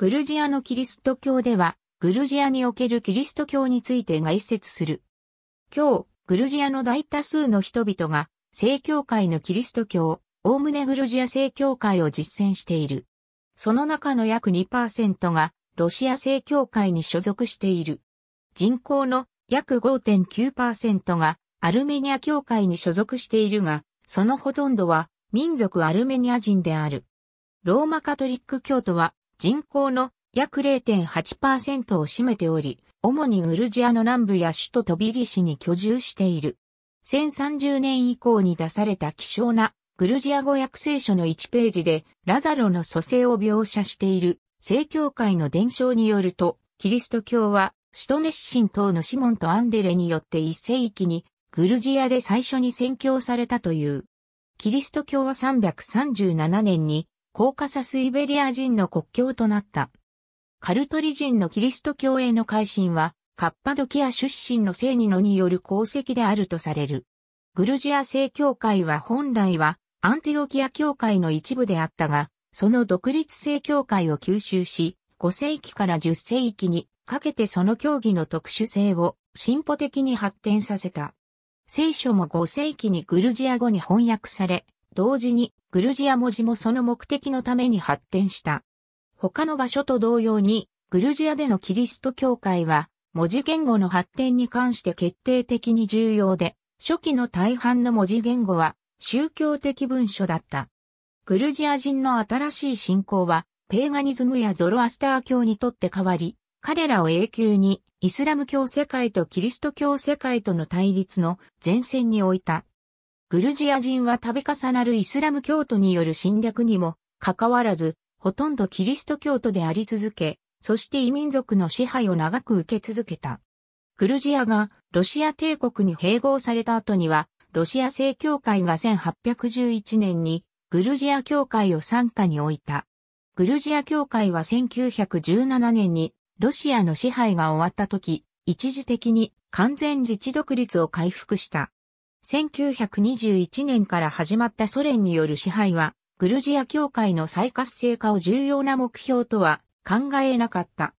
グルジアのキリスト教では、グルジアにおけるキリスト教について概説する。今日、グルジアの大多数の人々が、正教会のキリスト教、おおむねグルジア正教会を実践している。その中の約2%が、ロシア正教会に所属している。人口の約5.9%が、アルメニア教会に所属しているが、そのほとんどは、民族アルメニア人である。ローマカトリック教徒は、人口の約0.8%を占めており、主にグルジアの南部や首都トビリシに居住している。1030年以降に出された希少なグルジア語訳聖書の1ページでラザロの蘇生を描写している正教会の伝承によると、キリスト教は首都熱心等のシモンとアンデレによって一世紀にグルジアで最初に宣教されたという。キリスト教は337年にコーカサス・イベリア人の国境となった。カルトリ人のキリスト教への改心は、カッパドキア出身の聖ニノによる功績であるとされる。グルジア正教会は本来はアンティオキア教会の一部であったが、その独立正教会を吸収し、5世紀から10世紀にかけてその教義の特殊性を進歩的に発展させた。聖書も5世紀にグルジア語に翻訳され、同時にグルジア文字もその目的のために発展した。他の場所と同様に、グルジアでのキリスト教会は、文字言語の発展に関して決定的に重要で、初期の大半の文字言語は宗教的文書だった。グルジア人の新しい信仰は、ペーガニズムやゾロアスター教にとって変わり、彼らを永久にイスラム教世界とキリスト教世界との対立の前線に置いた。グルジア人は度重なるイスラム教徒による侵略にも、かかわらず、ほとんどキリスト教徒であり続け、そして異民族の支配を長く受け続けた。グルジアがロシア帝国に併合された後には、ロシア正教会が1811年にグルジア教会を参加に置いた。グルジア教会は1917年にロシアの支配が終わった時、一時的に完全自治独立を回復した。1921年から始まったソ連による支配は、グルジア教会の再活性化を重要な目標とは考えなかった。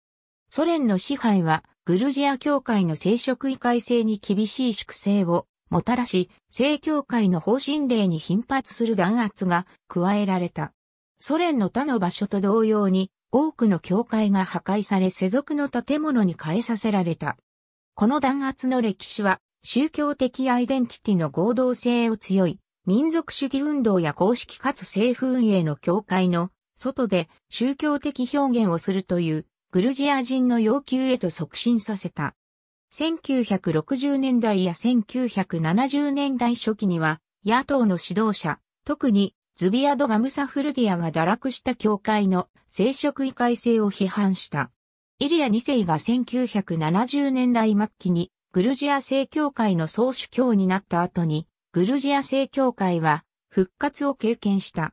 ソ連の支配は、グルジア教会の聖職異界性に厳しい粛清をもたらし、聖教会の方針令に頻発する弾圧が加えられた。ソ連の他の場所と同様に、多くの教会が破壊され世俗の建物に変えさせられた。この弾圧の歴史は、宗教的アイデンティティの合同性を強い、民族主義運動や公式かつ政府運営の境界の外で宗教的表現をするというグルジア人の要求へと促進させた。1960年代や1970年代初期には野党の指導者、特にズビアド・ガムサフルディアが堕落した教会の聖職異界性を批判した。イリア2世が1970年代末期にグルジア正教会の総主教になった後に、グルジア正教会は復活を経験した。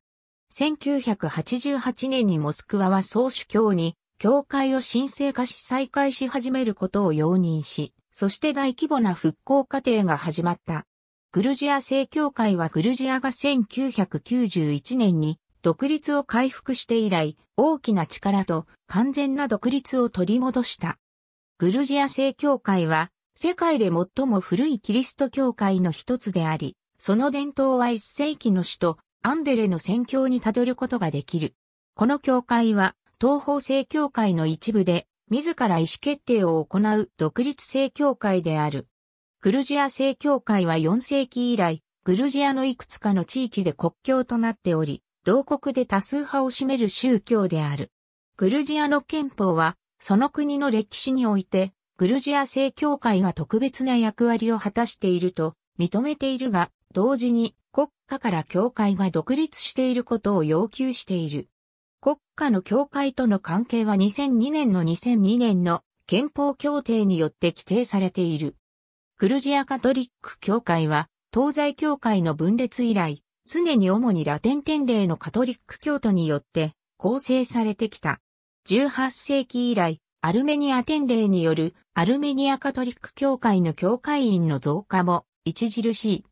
1988年にモスクワは総主教に、教会を神聖化し再開し始めることを容認し、そして大規模な復興過程が始まった。グルジア正教会はグルジアが1991年に独立を回復して以来、大きな力と完全な独立を取り戻した。グルジア正教会は世界で最も古いキリスト教会の一つであり、その伝統は一世紀の首都、アンデレの宣教にたどることができる。この教会は、東方正教会の一部で、自ら意思決定を行う独立正教会である。グルジア正教会は4世紀以来、グルジアのいくつかの地域で国教となっており、同国で多数派を占める宗教である。グルジアの憲法は、その国の歴史において、グルジア正教会が特別な役割を果たしていると認めているが、同時に国家から教会が独立していることを要求している。国家の教会との関係は2002年の2002年の憲法協定によって規定されている。グルジアカトリック教会は東西教会の分裂以来、常に主にラテン天礼のカトリック教徒によって構成されてきた。18世紀以来、アルメニア典礼によるアルメニアカトリック教会の教会員の増加も著しい。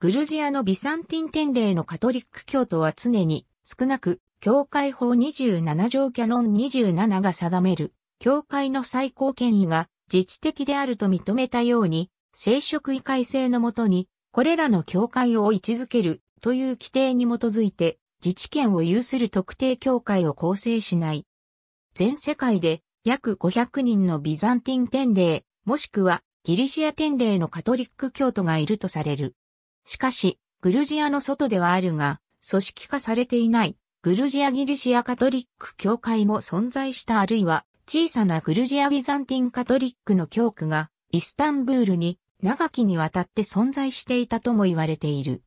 グルジアのビサンティン典礼のカトリック教徒は常に少なく教会法27条キャノン27が定める教会の最高権威が自治的であると認めたように聖職位改正のもとにこれらの教会を位置づけるという規定に基づいて自治権を有する特定教会を構成しない。全世界で約500人のビザンティン天霊、もしくはギリシア天霊のカトリック教徒がいるとされる。しかし、グルジアの外ではあるが、組織化されていないグルジア・ギリシア・カトリック教会も存在したあるいは、小さなグルジア・ビザンティン・カトリックの教区が、イスタンブールに長きにわたって存在していたとも言われている。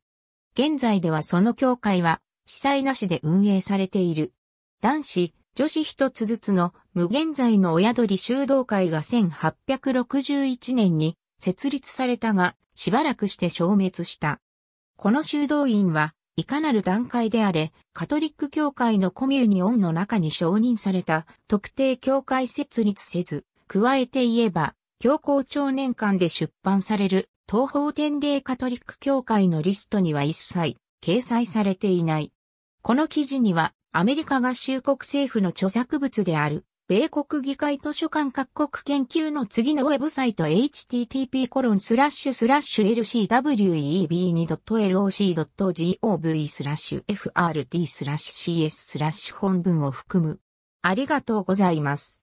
現在ではその教会は、被災なしで運営されている。男子、女子一つずつの無限在の親鳥修道会が1861年に設立されたが、しばらくして消滅した。この修道院は、いかなる段階であれ、カトリック教会のコミュニオンの中に承認された特定教会設立せず、加えて言えば、教皇長年間で出版される東方天霊カトリック教会のリストには一切掲載されていない。この記事にはアメリカ合衆国政府の著作物である、米国議会図書館各国研究の次のウェブサイト http://lcweb2.loc.gov スラッシュ FRT スラッシュ CS スラッシュ本文を含む。ありがとうございます。